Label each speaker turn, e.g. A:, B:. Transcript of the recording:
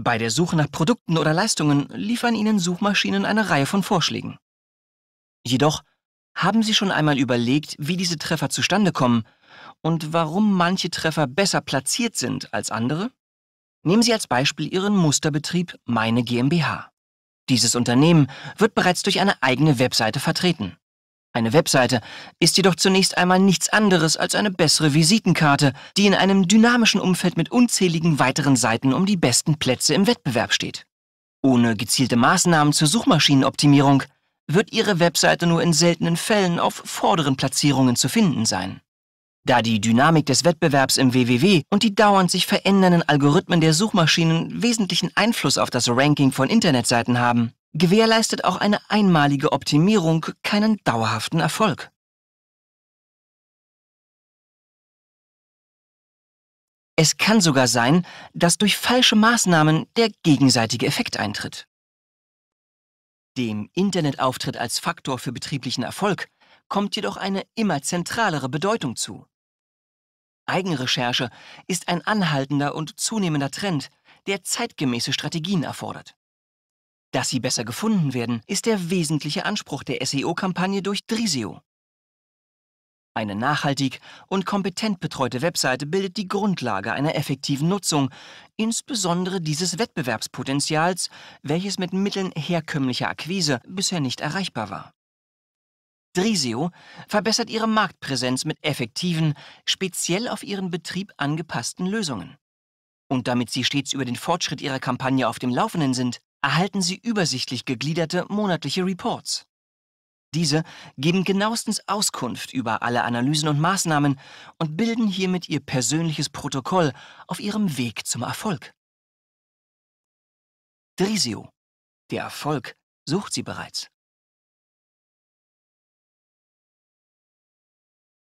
A: Bei der Suche nach Produkten oder Leistungen liefern Ihnen Suchmaschinen eine Reihe von Vorschlägen. Jedoch haben Sie schon einmal überlegt, wie diese Treffer zustande kommen und warum manche Treffer besser platziert sind als andere? Nehmen Sie als Beispiel Ihren Musterbetrieb Meine GmbH. Dieses Unternehmen wird bereits durch eine eigene Webseite vertreten. Eine Webseite ist jedoch zunächst einmal nichts anderes als eine bessere Visitenkarte, die in einem dynamischen Umfeld mit unzähligen weiteren Seiten um die besten Plätze im Wettbewerb steht. Ohne gezielte Maßnahmen zur Suchmaschinenoptimierung wird Ihre Webseite nur in seltenen Fällen auf vorderen Platzierungen zu finden sein. Da die Dynamik des Wettbewerbs im WWW und die dauernd sich verändernden Algorithmen der Suchmaschinen wesentlichen Einfluss auf das Ranking von Internetseiten haben, gewährleistet auch eine einmalige Optimierung keinen dauerhaften Erfolg.
B: Es kann sogar sein, dass durch falsche Maßnahmen
A: der gegenseitige Effekt eintritt. Dem Internetauftritt als Faktor für betrieblichen Erfolg kommt jedoch eine immer zentralere Bedeutung zu. Eigenrecherche ist ein anhaltender und zunehmender Trend, der zeitgemäße Strategien erfordert. Dass sie besser gefunden werden, ist der wesentliche Anspruch der SEO-Kampagne durch Driseo. Eine nachhaltig und kompetent betreute Webseite bildet die Grundlage einer effektiven Nutzung, insbesondere dieses Wettbewerbspotenzials, welches mit Mitteln herkömmlicher Akquise bisher nicht erreichbar war. Driseo verbessert ihre Marktpräsenz mit effektiven, speziell auf ihren Betrieb angepassten Lösungen. Und damit sie stets über den Fortschritt ihrer Kampagne auf dem Laufenden sind, erhalten Sie übersichtlich gegliederte monatliche Reports. Diese geben genauestens Auskunft über alle Analysen und Maßnahmen und bilden hiermit Ihr persönliches Protokoll auf Ihrem Weg zum Erfolg.
B: Drisio. Der Erfolg sucht Sie bereits.